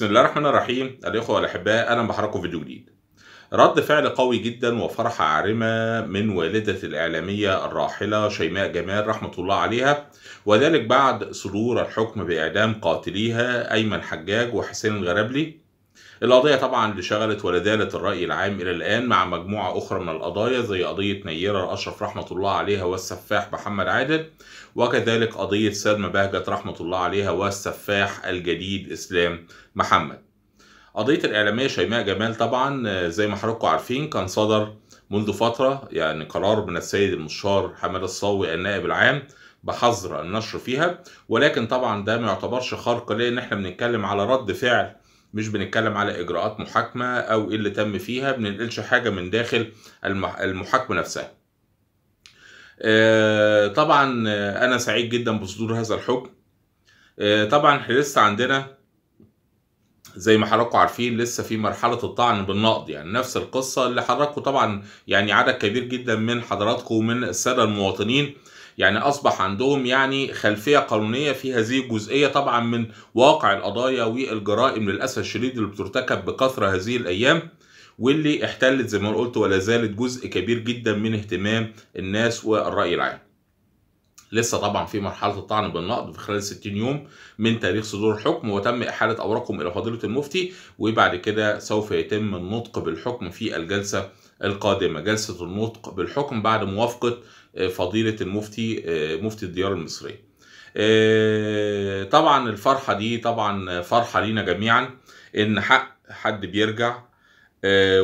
بسم الله الرحمن الرحيم الإخوة والاحباء أهلا بحضراتكم في فيديو جديد. رد فعل قوي جدا وفرحة عارمة من والدة الإعلامية الراحلة شيماء جمال رحمة الله عليها وذلك بعد صدور الحكم بإعدام قاتليها أيمن حجاج وحسين الغرابلي القضية طبعا اللي شغلت ولدالة الرأي العام إلى الآن مع مجموعة أخرى من القضايا زي قضية نيرة الأشرف رحمة الله عليها والسفاح محمد عادل وكذلك قضية سلمى بهجت رحمة الله عليها والسفاح الجديد إسلام محمد قضية الإعلامية شيماء جمال طبعا آه، زي ما حضراتكم عارفين كان صدر منذ فترة يعني قرار من السيد المستشار حماد الصاوي النائب العام بحظر النشر فيها ولكن طبعا ده ما يعتبرش خرق لان احنا بنتكلم على رد فعل مش بنتكلم على اجراءات محاكمه او ايه اللي تم فيها بننقلش حاجه من داخل المحاكمه نفسها آه، طبعا انا سعيد جدا بصدور هذا الحكم آه، طبعا احنا لسه عندنا زي ما حضراتكم عارفين لسه في مرحلة الطعن بالنقد يعني نفس القصة اللي حضراتكم طبعا يعني عدد كبير جدا من حضراتكم ومن السادة المواطنين يعني اصبح عندهم يعني خلفيه قانونيه في هذه الجزئيه طبعا من واقع القضايا والجرائم للاسف الشديد اللي بترتكب بكثره هذه الايام واللي احتلت زي ما قلت ولا زالت جزء كبير جدا من اهتمام الناس والراي العام لسه طبعا في مرحله الطعن بالنقض في خلال 60 يوم من تاريخ صدور الحكم وتم احاله اوراقهم الى فضيله المفتي وبعد كده سوف يتم النطق بالحكم في الجلسه القادمه جلسه النطق بالحكم بعد موافقه آه، فضيله المفتي آه، مفتي الديار المصريه آه، طبعا الفرحه دي طبعا فرحه لينا جميعا ان حق حد بيرجع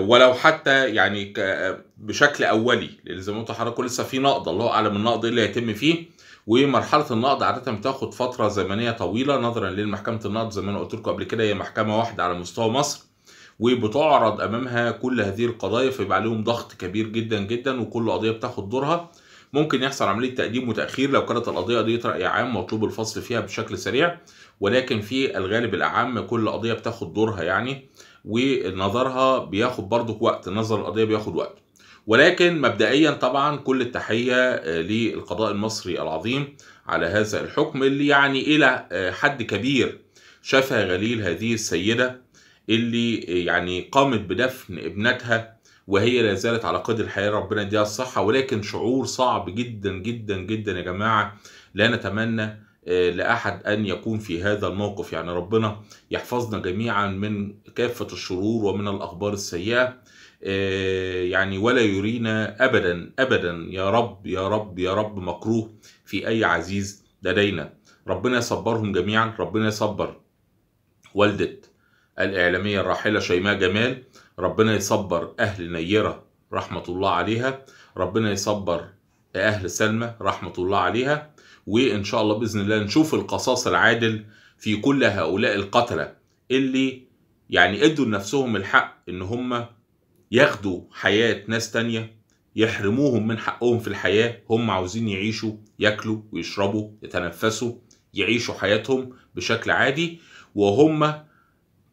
ولو حتى يعني بشكل اولي لان زي ما قلت لحضرتك لسه في نقض الله اعلم النقض إيه اللي هيتم فيه ومرحله النقض عاده بتاخد فتره زمنيه طويله نظرا للمحكمه النقض زي ما انا قلت لكم قبل كده هي محكمه واحده على مستوى مصر وبتعرض امامها كل هذه القضايا فيبقى عليهم ضغط كبير جدا جدا وكل قضيه بتاخد دورها ممكن يحصل عمليه تقديم وتاخير لو كانت القضيه قضيه راي عام مطلوب الفصل فيها بشكل سريع ولكن في الغالب الاعم كل قضيه بتاخد دورها يعني ونظرها بياخد برضه وقت نظر القضيه بياخد وقت ولكن مبدئيا طبعا كل التحية آه، للقضاء المصري العظيم على هذا الحكم اللي يعني إلى آه، حد كبير شفى غليل هذه السيدة اللي آه، يعني قامت بدفن ابنتها وهي لا زالت على قيد الحياة ربنا يديها الصحة ولكن شعور صعب جدا جدا جدا يا جماعة لا نتمنى لأحد أن يكون في هذا الموقف يعني ربنا يحفظنا جميعا من كافة الشرور ومن الأخبار السيئة آه، يعني ولا يرينا ابدا ابدا يا رب يا رب يا رب مكروه في اي عزيز لدينا ربنا يصبرهم جميعا ربنا يصبر والده الاعلاميه الراحله شيماء جمال ربنا يصبر اهل نيره رحمه الله عليها ربنا يصبر اهل سلمى رحمه الله عليها وان شاء الله باذن الله نشوف القصاص العادل في كل هؤلاء القتله اللي يعني ادوا لنفسهم الحق ان هم ياخدوا حياة ناس تانية يحرموهم من حقهم في الحياة هم عاوزين يعيشوا ياكلوا ويشربوا يتنفسوا يعيشوا حياتهم بشكل عادي وهم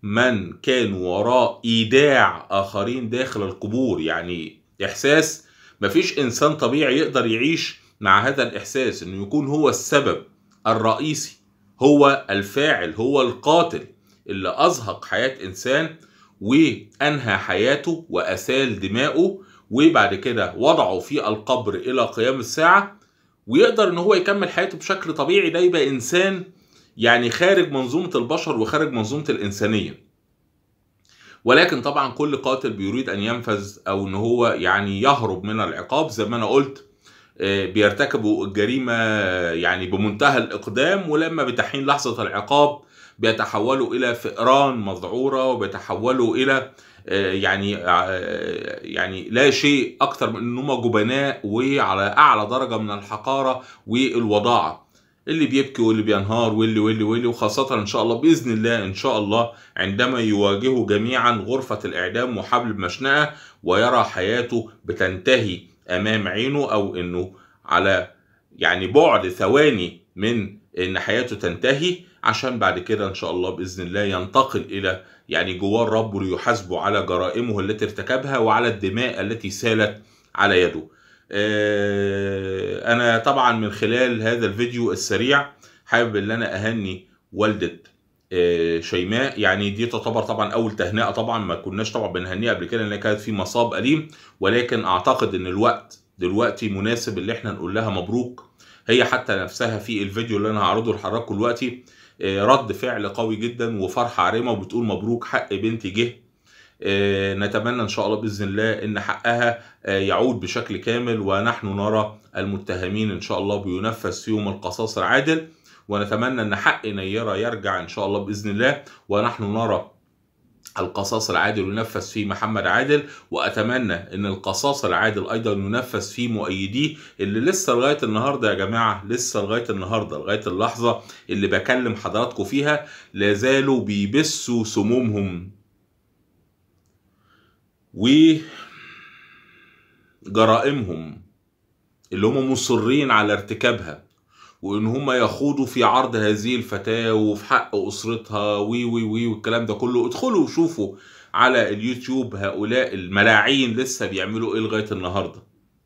من كانوا وراء ايداع اخرين داخل القبور يعني احساس مفيش انسان طبيعي يقدر يعيش مع هذا الاحساس انه يكون هو السبب الرئيسي هو الفاعل هو القاتل اللي ازهق حياه انسان وأنهى حياته وأسال دماءه وبعد كده وضعه في القبر إلى قيام الساعة ويقدر إن هو يكمل حياته بشكل طبيعي ده يبقى إنسان يعني خارج منظومة البشر وخارج منظومة الإنسانية ولكن طبعا كل قاتل بيريد ان ينفذ او ان هو يعني يهرب من العقاب زي ما انا قلت آه، بيرتكبوا الجريمة يعني بمنتهى الإقدام ولما بتحين لحظة العقاب بيتحولوا الى فئران مذعوره وبيتحولوا الى آه، يعني آه، يعني لا شيء اكثر من ان هم جبناء وعلى اعلى درجه من الحقاره والوضاعه اللي بيبكي واللي بينهار واللي واللي واللي وخاصة إن شاء الله بإذن الله إن شاء الله عندما يواجهوا جميعا غرفة الإعدام وحبل المشنقة ويرى حياته بتنتهي أمام عينه أو إنه على يعني بعد ثواني من ان حياته تنتهي عشان بعد كده ان شاء الله باذن الله ينتقل الى يعني جوار ربه ليحاسبه على جرائمه التي ارتكبها وعلى الدماء التي سالت على يده. آه، انا طبعا من خلال هذا الفيديو السريع حابب ان انا اهني والده آه، شيماء يعني دي تعتبر طبعا اول تهنئه طبعا ما كناش طبعا بنهنيها قبل كده لان كانت في مصاب اليم ولكن اعتقد ان الوقت دلوقتي مناسب اللي احنا نقول لها مبروك هي حتى نفسها في الفيديو اللي انا هعرضه لحضراتكم دلوقتي آه، رد فعل قوي جدا وفرحه عارمه وبتقول مبروك حق بنتي جه آه، نتمنى ان شاء الله باذن الله ان حقها آه، يعود بشكل كامل ونحن نرى المتهمين ان شاء الله بينفذ فيهم القصاص العادل ونتمنى ان حق نيره يرجع ان شاء الله باذن الله ونحن نرى القصاص العادل ينفذ فيه محمد عادل واتمنى ان القصاص العادل ايضا ينفذ فيه مؤيديه اللي لسه لغايه النهارده يا جماعه لسه لغايه النهارده لغايه اللحظه اللي بكلم حضراتكم فيها لازالوا بيبسوا سمومهم وجرائمهم اللي هم مصرين على ارتكابها وان هم يخوضوا في عرض هذه الفتاه وفي حق اسرتها وي وي وي والكلام ده كله ادخلوا وشوفوا على اليوتيوب هؤلاء الملاعين لسه بيعملوا ايه لغايه النهارده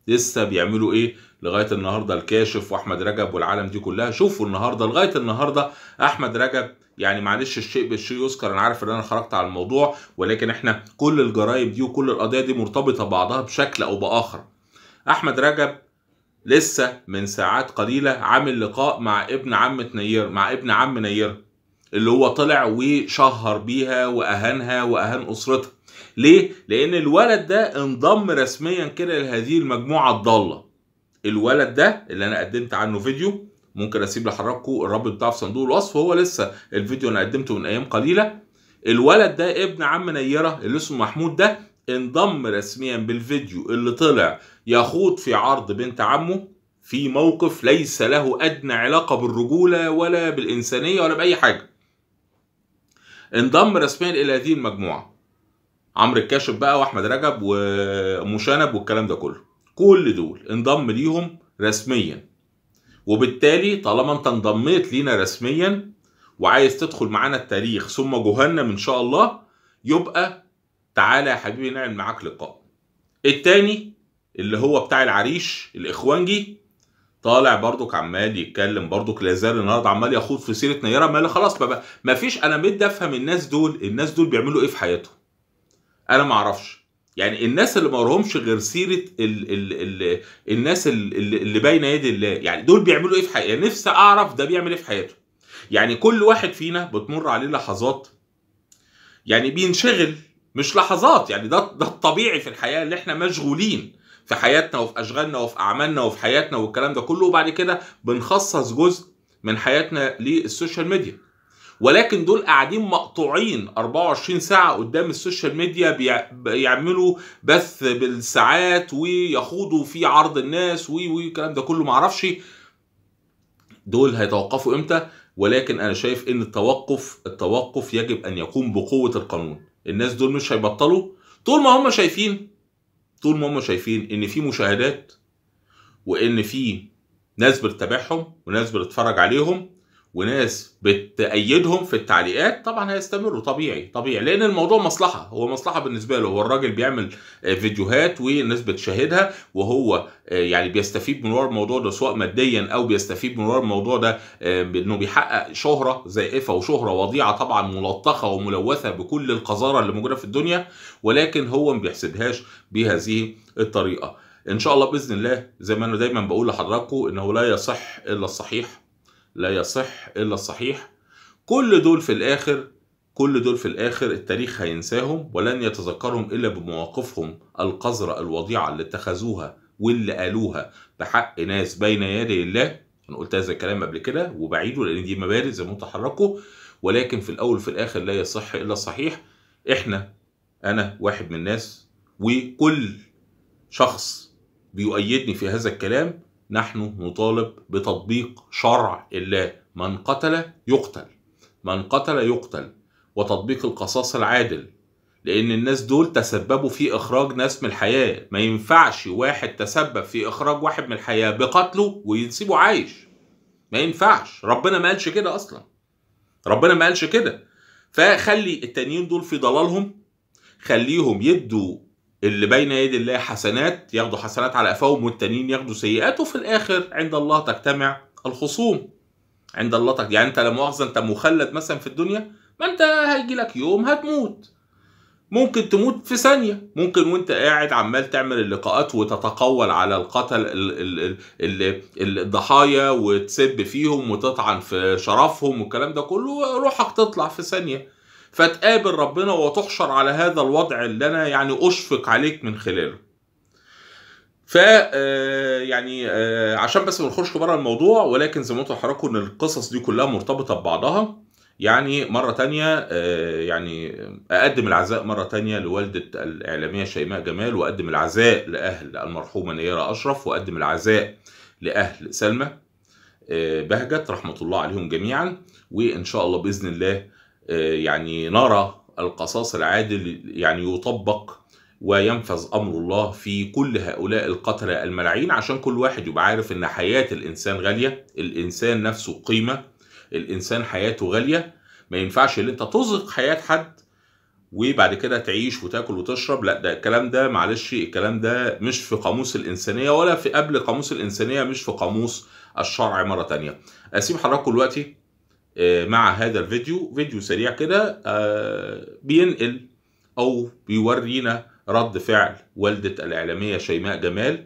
لسه بيعملوا ايه لغايه النهارده الكاشف واحمد رجب والعالم دي كلها شوفوا النهارده لغايه النهارده احمد رجب يعني معلش الشيء بالشيء يذكر انا عارف ان انا خرجت على الموضوع ولكن احنا كل الجرائم دي وكل القضايا دي مرتبطه ببعضها بشكل او باخر احمد رجب لسه من ساعات قليله عامل لقاء مع ابن عمه نير مع ابن عم نير اللي هو طلع وشهر بيها واهانها واهان اسرتها ليه لان الولد ده انضم رسميا كده لهذه المجموعه الضاله الولد ده اللي انا قدمت عنه فيديو ممكن اسيب لحضراتكم الرابط بتاعه في صندوق الوصف هو لسه الفيديو انا قدمته من ايام قليله الولد ده ابن عم نيره اللي اسمه محمود ده انضم رسميا بالفيديو اللي طلع يخوض في عرض بنت عمه في موقف ليس له أدنى علاقة بالرجولة ولا بالإنسانية ولا بأي حاجة انضم رسميا إلى هذه المجموعة عمرو الكاشف بقى واحمد رجب ومشانب والكلام ده كله كل دول انضم ليهم رسميا وبالتالي طالما انت انضميت لينا رسميا وعايز تدخل معانا التاريخ ثم جهنم ان شاء الله يبقى تعالى يا حبيبي نعمل معاك لقاء التاني اللي هو بتاع العريش الاخوانجي طالع برضك عمال يتكلم برضك لا زال النهارده عمال يخوض في سيره نيره مالي خلاص بقى ما فيش انا مد افهم الناس دول الناس دول بيعملوا ايه في حياتهم انا ما اعرفش يعني الناس اللي ما ورهمش غير سيره الـ الـ الـ الناس اللي, اللي باينه يد الله يعني دول بيعملوا ايه في حياتهم يعني نفسي اعرف ده بيعمل ايه في حياته يعني كل واحد فينا بتمر عليه لحظات يعني بينشغل مش لحظات يعني ده ده الطبيعي في الحياه اللي احنا مشغولين في حياتنا وفي اشغالنا وفي اعمالنا وفي حياتنا والكلام ده كله وبعد كده بنخصص جزء من حياتنا للسوشيال ميديا ولكن دول قاعدين مقطوعين 24 ساعة قدام السوشيال ميديا بيعملوا بث بالساعات ويخوضوا في عرض الناس وي وي الكلام ده كله معرفش دول هيتوقفوا امتى ولكن انا شايف ان التوقف التوقف يجب ان يكون بقوة القانون الناس دول مش هيبطلوا طول ما هم شايفين طول ما هم شايفين ان في مشاهدات وان في ناس بتتابعهم وناس بتتفرج عليهم وناس بتأيدهم في التعليقات طبعا هيستمروا طبيعي طبيعي لأن الموضوع مصلحة هو مصلحة بالنسبة له هو الراجل بيعمل آه، فيديوهات والناس بتشاهدها وهو آه، يعني بيستفيد من وراء الموضوع ده سواء ماديا أو بيستفيد من وراء الموضوع ده آه، بأنه بيحقق شهرة زائفة وشهرة وضيعة طبعا ملطخة وملوثة بكل القذارة اللي موجودة في الدنيا ولكن هو ما بيحسبهاش بهذه الطريقة ان شاء الله باذن الله زي ما انا دايما بقول لحضراتكم انه لا يصح الا الصحيح لا يصح إلا الصحيح كل دول في الآخر كل دول في الآخر التاريخ هينساهم ولن يتذكرهم إلا بمواقفهم القذرة الوضيعة اللي اتخذوها واللي قالوها بحق ناس بين يدي الله أنا قلت هذا الكلام قبل كده وبعيده لأن دي مبادئ زي ما تحركوا ولكن في الأول وفي الآخر لا يصح إلا الصحيح إحنا أنا واحد من الناس وكل شخص بيؤيدني في هذا الكلام نحن نطالب بتطبيق شرع الله من قتل يقتل من قتل يقتل وتطبيق القصاص العادل لان الناس دول تسببوا في اخراج ناس من الحياه ما ينفعش واحد تسبب في اخراج واحد من الحياه بقتله وينسيبه عايش ما ينفعش ربنا ما قالش كده اصلا ربنا ما قالش كده فخلي التانيين دول في ضلالهم خليهم يدوا اللي بين يدي الله حسنات ياخدوا حسنات على قفاهم والتانيين ياخدوا سيئات وفي الاخر عند الله تجتمع الخصوم عند الله تجتمع يعني انت لا مؤاخذه انت مخلد مثلا في الدنيا ما انت هيجي لك يوم هتموت ممكن تموت في ثانيه ممكن وانت قاعد عمال تعمل اللقاءات وتتقول على القتل الضحايا وتسب فيهم وتطعن في شرفهم والكلام ده كله روحك تطلع في ثانيه فتقابل ربنا وتحشر على هذا الوضع اللي انا يعني اشفق عليك من خلاله ف آه، يعني آه، عشان بس ما نخرجش بره الموضوع ولكن زي ما انتم حضراتكم ان القصص دي كلها مرتبطه ببعضها يعني مره تانية آه، يعني اقدم العزاء مره تانية لوالده الاعلاميه شيماء جمال واقدم العزاء لاهل المرحومه نيره اشرف واقدم العزاء لاهل سلمى بهجت رحمه الله عليهم جميعا وان شاء الله باذن الله يعني نرى القصاص العادل يعني يطبق وينفذ امر الله في كل هؤلاء القتله الملاعين عشان كل واحد يبقى عارف ان حياه الانسان غاليه الانسان نفسه قيمه الانسان حياته غاليه ما ينفعش ان انت تزهق حياه حد وبعد كده تعيش وتاكل وتشرب لا ده الكلام ده معلش الكلام ده مش في قاموس الانسانيه ولا في قبل قاموس الانسانيه مش في قاموس الشرع مره تانية اسيب حضراتكم دلوقتي آه، مع هذا الفيديو فيديو سريع كده آه، بينقل او بيورينا رد فعل والدة الاعلامية شيماء جمال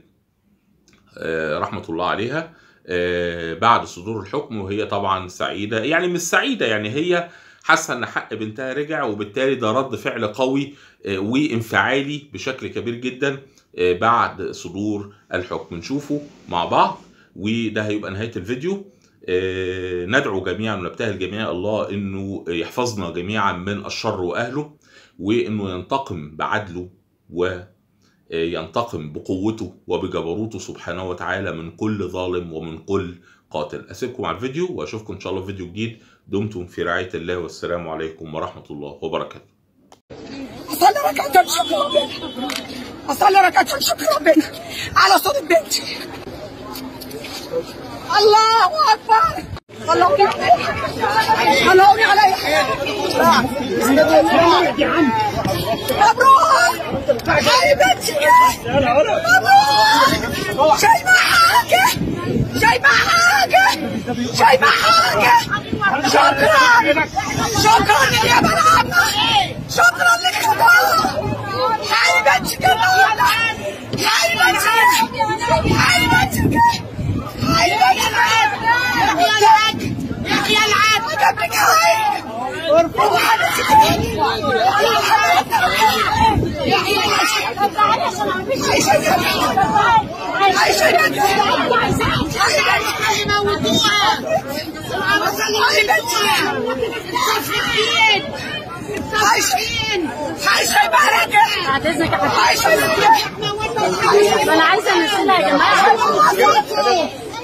آه، رحمة الله عليها بعد صدور الحكم وهي طبعا سعيدة يعني مش سعيدة يعني هي حاسه ان حق بنتها رجع وبالتالي ده رد فعل قوي وانفعالي بشكل كبير جدا بعد صدور الحكم نشوفه مع بعض وده هيبقى نهايه الفيديو آه، ندعو جميعا ونبتهل جميعا الله انه يحفظنا جميعا من الشر واهله وانه ينتقم بعدله وينتقم آه، بقوته وبجبروته سبحانه وتعالى من كل ظالم ومن كل قاتل اسيبكم على الفيديو واشوفكم ان شاء الله في فيديو جديد دمتم في رعايه الله والسلام عليكم ورحمه الله وبركاته اصلي ركعتين شكر ربنا اصلي ركعتين شكر ربنا على صوت بنتي الله اكبر طلعوني علي طلعوني علي مبروك هاي بنتي مبروك جاي معاك جاي معاك جاي معاك شكرا شكرا يا بنات شكرا لك هاي بنتك هاي بنتك هاي بنتك قبلك هوايين ارفضوا على سكنين يا حياتي يا حياتي عيشة جميلة عيشة جميلة عيشة موتوها عايشين عايشين عايشة بركة عايشة انا عايزة انزلها يا جماعة